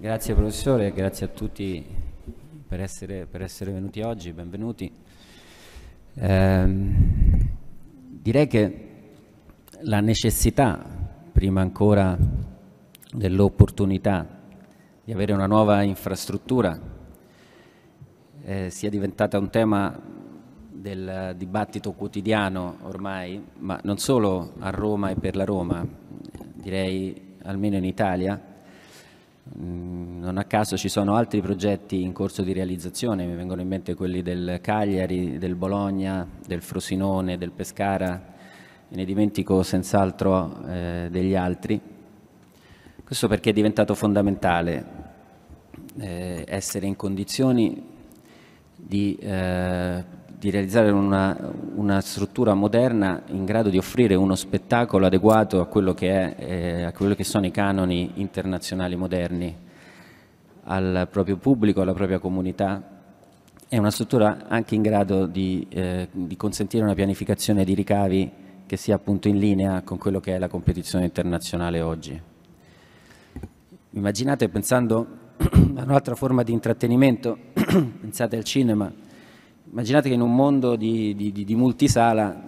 Grazie professore, grazie a tutti per essere, per essere venuti oggi, benvenuti. Eh, direi che la necessità, prima ancora dell'opportunità di avere una nuova infrastruttura, eh, sia diventata un tema del dibattito quotidiano ormai, ma non solo a Roma e per la Roma, direi almeno in Italia, Mm, non a caso ci sono altri progetti in corso di realizzazione, mi vengono in mente quelli del Cagliari, del Bologna, del Frosinone, del Pescara, e ne dimentico senz'altro eh, degli altri. Questo perché è diventato fondamentale eh, essere in condizioni di eh, di realizzare una, una, struttura moderna in grado di offrire uno spettacolo adeguato a quello che, è, eh, a quello che sono i canoni internazionali moderni, al proprio pubblico, alla propria comunità. È una struttura anche in grado di, eh, di consentire una pianificazione di ricavi che sia appunto in linea con quello che è la competizione internazionale oggi. Immaginate pensando a un'altra forma di intrattenimento, pensate al cinema, immaginate che in un mondo di, di, di multisala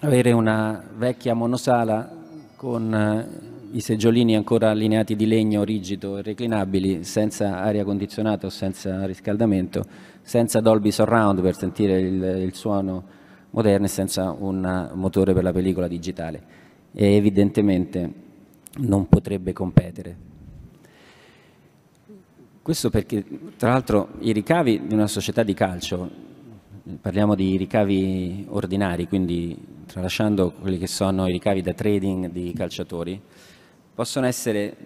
avere una vecchia monosala con eh, i seggiolini ancora allineati di legno rigido e reclinabili, senza aria condizionata o senza riscaldamento, senza Dolby Surround per sentire il, il suono moderno e senza un motore per la pellicola digitale. E evidentemente non potrebbe competere questo perché, tra l'altro, i ricavi di una società di calcio, parliamo di ricavi ordinari, quindi tralasciando quelli che sono i ricavi da trading di calciatori, possono essere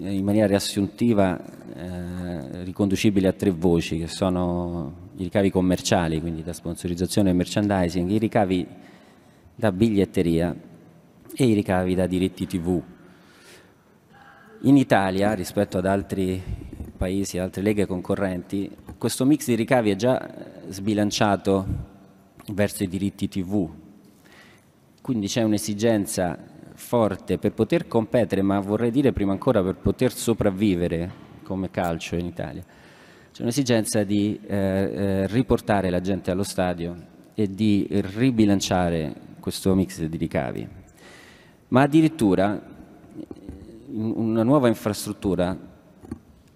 eh, in maniera riassuntiva eh, riconducibili a tre voci, che sono i ricavi commerciali, quindi da sponsorizzazione e merchandising, i ricavi da biglietteria e i ricavi da diritti TV. In Italia, rispetto ad altri paesi e altre leghe concorrenti, questo mix di ricavi è già eh, sbilanciato verso i diritti TV. Quindi c'è un'esigenza forte per poter competere, ma vorrei dire prima ancora per poter sopravvivere come calcio in Italia. C'è un'esigenza di eh, eh riportare la gente allo stadio e di ribilanciare questo mix di ricavi. Ma addirittura una nuova infrastruttura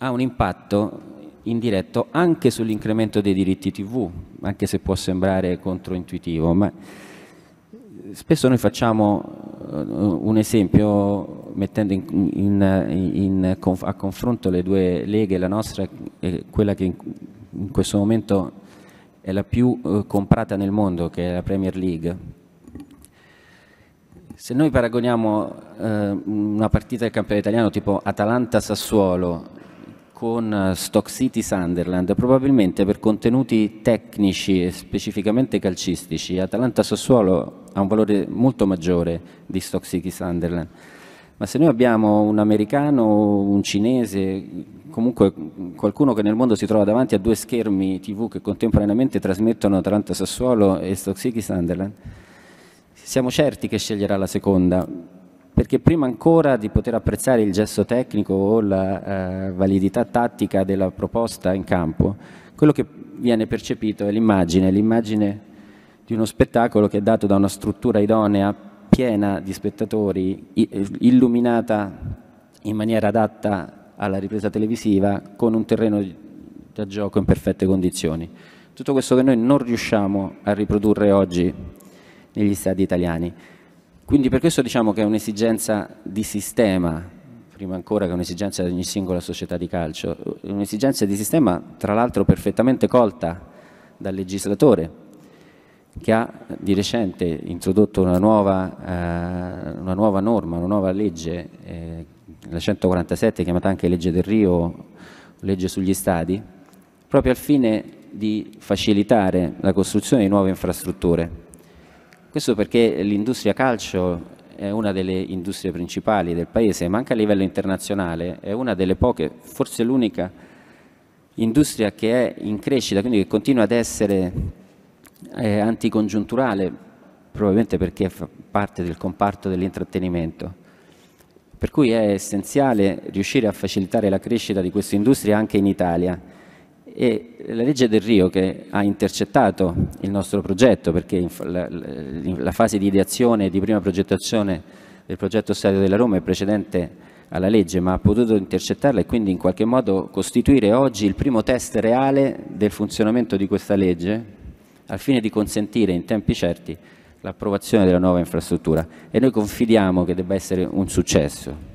ha un impatto indiretto anche sull'incremento dei diritti TV, anche se può sembrare controintuitivo, ma spesso noi facciamo eh, un esempio mettendo in, in, in, a confronto le due leghe, la nostra e quella che in, questo momento è la più eh, comprata nel mondo, che è la Premier League. Se noi paragoniamo eh, una partita del campionato italiano tipo Atalanta-Sassuolo con eh, Stock City Sunderland, probabilmente per contenuti tecnici e specificamente calcistici, Atalanta Sassuolo ha un valore molto maggiore di Stock City Sunderland. Ma se noi abbiamo un americano, un cinese, comunque qualcuno che nel mondo si trova davanti a due schermi TV che contemporaneamente trasmettono Atalanta Sassuolo e Stock City Sunderland, siamo certi che sceglierà la seconda, perché prima ancora di poter apprezzare il gesto tecnico o la eh, validità tattica della proposta in campo, quello che viene percepito è l'immagine, l'immagine di uno spettacolo che è dato da una struttura idonea, piena di spettatori, eh, illuminata in maniera adatta alla ripresa televisiva, con un terreno da gioco in perfette condizioni. Tutto questo che noi non riusciamo a riprodurre oggi negli stadi italiani. Quindi per questo diciamo che è un'esigenza di sistema, prima ancora che un'esigenza di ogni singola società di calcio, un'esigenza di sistema tra l'altro perfettamente colta dal legislatore che ha di recente introdotto una nuova, eh, una nuova norma, una nuova legge, eh, la 147 chiamata anche legge del Rio, legge sugli stadi, proprio al fine di facilitare la costruzione di nuove infrastrutture questo perché l'industria calcio è una delle industrie principali del paese, ma anche a livello internazionale è una delle poche, forse l'unica industria che è in crescita, quindi che continua ad essere eh, anticongiunturale, probabilmente perché fa parte del comparto dell'intrattenimento. Per cui è essenziale riuscire a facilitare la crescita di questa industria anche in Italia e la legge del Rio che ha intercettato il nostro progetto perché la, fase di ideazione e di prima progettazione del progetto Stadio della Roma è precedente alla legge ma ha potuto intercettarla e quindi in qualche modo costituire oggi il primo test reale del funzionamento di questa legge al fine di consentire in tempi certi l'approvazione della nuova infrastruttura e noi confidiamo che debba essere un successo.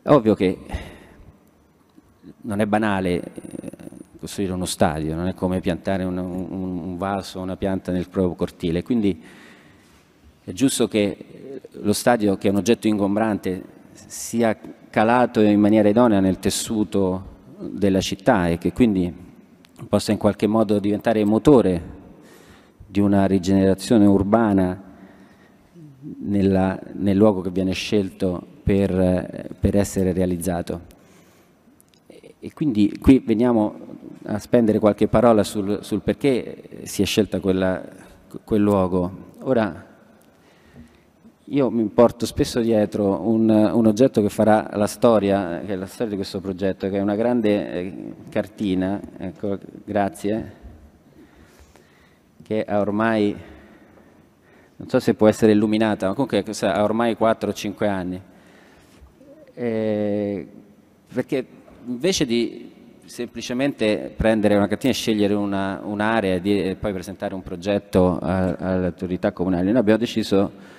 È ovvio che non è banale eh, costruire uno stadio, non è come piantare un, un, un vaso, una pianta nel proprio cortile, quindi è giusto che eh, lo stadio, che è un oggetto ingombrante, sia calato in maniera idonea nel tessuto della città e che quindi possa in qualche modo diventare motore di una rigenerazione urbana nella, nel luogo che viene scelto per, eh, per essere realizzato. E quindi qui veniamo a spendere qualche parola sul, sul perché si è scelta quella, quel luogo. Ora, io mi porto spesso dietro un, un, oggetto che farà la storia, che è la storia di questo progetto, che è una grande eh, cartina, ecco, grazie, che ha ormai, non so se può essere illuminata, ma comunque ha ormai 4 o 5 anni. Eh, perché invece di semplicemente prendere una cartina e scegliere una, un'area e poi presentare un progetto all'autorità comunale, noi abbiamo deciso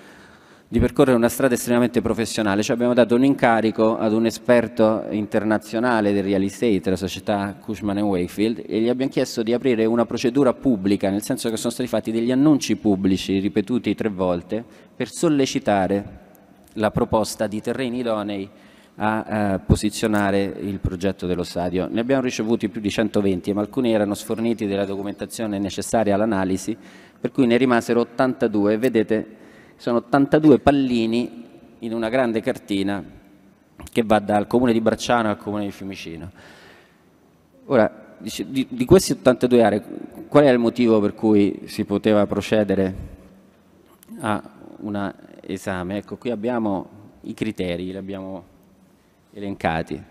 di percorrere una strada estremamente professionale, cioè abbiamo dato un incarico ad un esperto internazionale del real estate, la società Cushman Wakefield, e gli abbiamo chiesto di aprire una procedura pubblica, nel senso che sono stati fatti degli annunci pubblici ripetuti tre volte per sollecitare la proposta di terreni idonei a eh, posizionare il progetto dello stadio. Ne abbiamo ricevuti più di 120, ma alcuni erano sforniti della documentazione necessaria all'analisi, per cui ne rimasero 82. Vedete, sono 82 pallini in una grande cartina che va dal comune di Bracciano al comune di Fiumicino. Ora, di, di queste 82 aree, qual è il motivo per cui si poteva procedere a un esame? Ecco, qui abbiamo i criteri, li abbiamo elencati.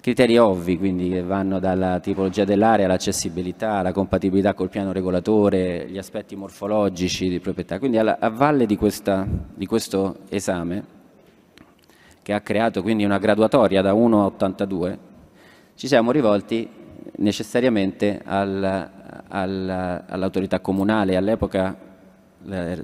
Criteri ovvi, quindi, che vanno dalla tipologia dell'area, all'accessibilità, alla compatibilità col piano regolatore, gli aspetti morfologici di proprietà. Quindi alla, a valle di, questa, di questo esame, che ha creato quindi una graduatoria da 1 a 82, ci siamo rivolti necessariamente al, al, all'autorità comunale. All'epoca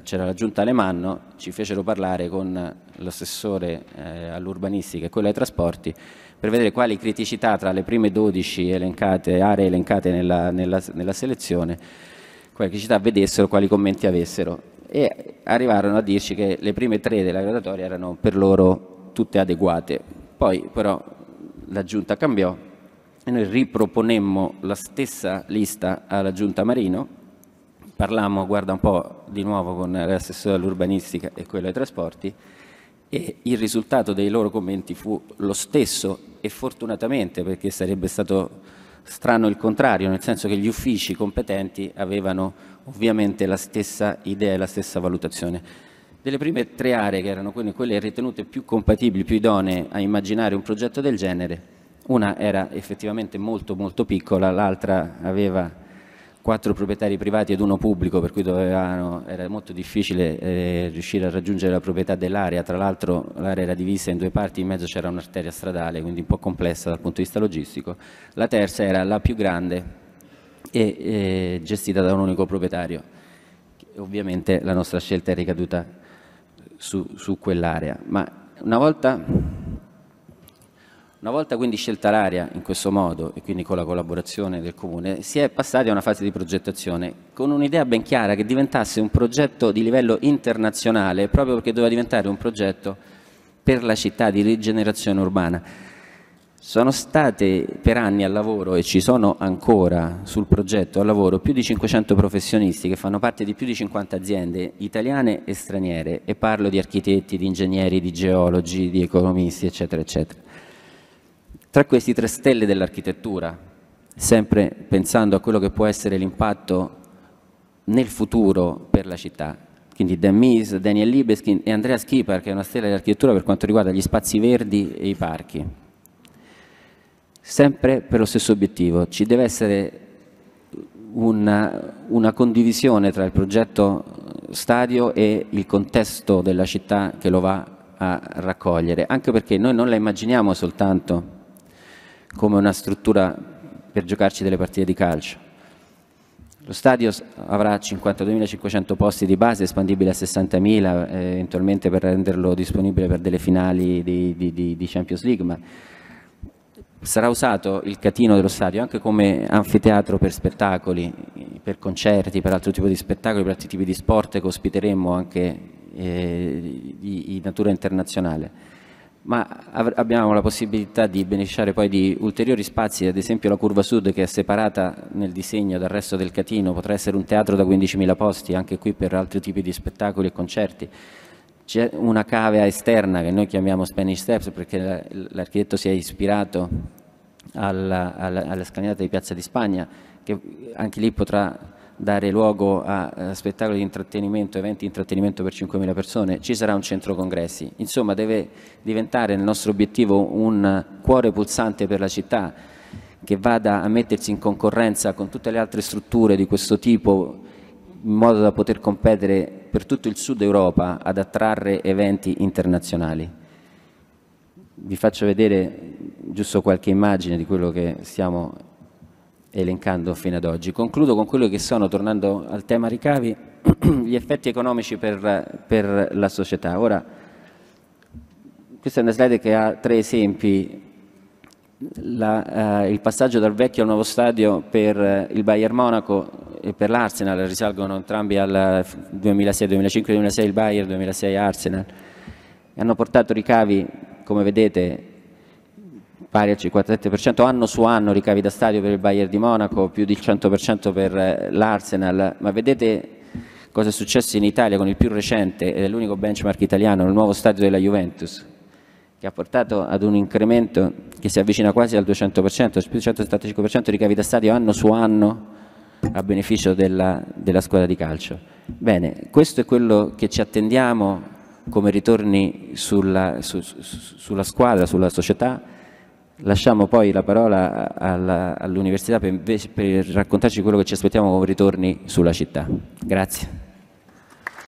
c'era la giunta Alemanno, ci fecero parlare con l'assessore eh, all'urbanistica e quello ai trasporti per vedere quali criticità tra le prime 12 elencate, aree elencate nella, nella, nella selezione, quali criticità vedessero, quali commenti avessero e arrivarono a dirci che le prime tre della graduatoria erano per loro tutte adeguate. Poi però la giunta cambiò e noi riproponemmo la stessa lista alla giunta Marino parlammo, guarda un po', di nuovo con l'assessore all'urbanistica e quello ai trasporti e il risultato dei loro commenti fu lo stesso e fortunatamente perché sarebbe stato strano il contrario, nel senso che gli uffici competenti avevano ovviamente la stessa idea e la stessa valutazione. Delle prime tre aree che erano quelle, quelle ritenute più compatibili, più idonee a immaginare un progetto del genere, una era effettivamente molto molto piccola, l'altra aveva quattro proprietari privati ed uno pubblico, per cui dovevano, era molto difficile eh, riuscire a raggiungere la proprietà dell'area, tra l'altro l'area era divisa in due parti, in mezzo c'era un'arteria stradale, quindi un po' complessa dal punto di vista logistico, la terza era la più grande e eh, gestita da un unico proprietario. Ovviamente la nostra scelta è ricaduta su, su quell'area, ma una volta una volta quindi scelta l'area in questo modo e quindi con la collaborazione del Comune, si è passati a una fase di progettazione con un'idea ben chiara che diventasse un progetto di livello internazionale proprio perché doveva diventare un progetto per la città di rigenerazione urbana. Sono state per anni al lavoro e ci sono ancora sul progetto al lavoro più di 500 professionisti che fanno parte di più di 50 aziende italiane e straniere e parlo di architetti, di ingegneri, di geologi, di economisti eccetera eccetera. Tra questi tre stelle dell'architettura, sempre pensando a quello che può essere l'impatto nel futuro per la città, quindi Dan Mies, Daniel Libeskin e Andrea Schipar, che è una stella dell'architettura per quanto riguarda gli spazi verdi e i parchi. Sempre per lo stesso obiettivo, ci deve essere una, una, condivisione tra il progetto stadio e il contesto della città che lo va a raccogliere, anche perché noi non la immaginiamo soltanto come una struttura per giocarci delle partite di calcio. Lo stadio avrà 52.500 posti di base, espandibile a 60.000, eh, eventualmente per renderlo disponibile per delle finali di, di, di Champions League, ma sarà usato il catino dello stadio anche come anfiteatro per spettacoli, per concerti, per altro tipo di spettacoli, per altri tipi di sport che ospiteremo anche eh, di, di natura internazionale ma abbiamo la possibilità di beneficiare poi di ulteriori spazi, ad esempio la curva sud che è separata nel disegno dal resto del Catino, potrà essere un teatro da 15.000 posti, anche qui per altri tipi di spettacoli e concerti. C'è una cavea esterna che noi chiamiamo Spanish Steps perché l'architetto si è ispirato alla, alla, alla scalinata di Piazza di Spagna, che anche lì potrà dare luogo a eh, spettacoli di intrattenimento, eventi di intrattenimento per 5.000 persone, ci sarà un centro congressi. Insomma, deve diventare il nostro obiettivo un cuore pulsante per la città che vada a mettersi in concorrenza con tutte le altre strutture di questo tipo in modo da poter competere per tutto il sud Europa ad attrarre eventi internazionali. Vi faccio vedere giusto qualche immagine di quello che stiamo elencando fino ad oggi. Concludo con quello che sono, tornando al tema ricavi, gli effetti economici per, per la società. Ora, questa è una slide che ha tre esempi la, eh, il passaggio dal vecchio al nuovo stadio per eh, il Bayern Monaco e per l'Arsenal risalgono entrambi al 2006, 2005, 2006 il Bayern, 2006 Arsenal hanno portato ricavi come vedete pari al 57% anno su anno ricavi da stadio per il Bayern di Monaco, più del 100% per eh, l'Arsenal, ma vedete cosa è successo in Italia con il più recente ed eh, è l'unico benchmark italiano, il nuovo stadio della Juventus, che ha portato ad un incremento che si avvicina quasi al 200%, più del 175% ricavi da stadio anno su anno a beneficio della, della squadra di calcio. Bene, questo è quello che ci attendiamo come ritorni sulla, su, su, sulla squadra, sulla società, Lasciamo poi la parola all'Università per, per raccontarci quello che ci aspettiamo con ritorni sulla città. Grazie.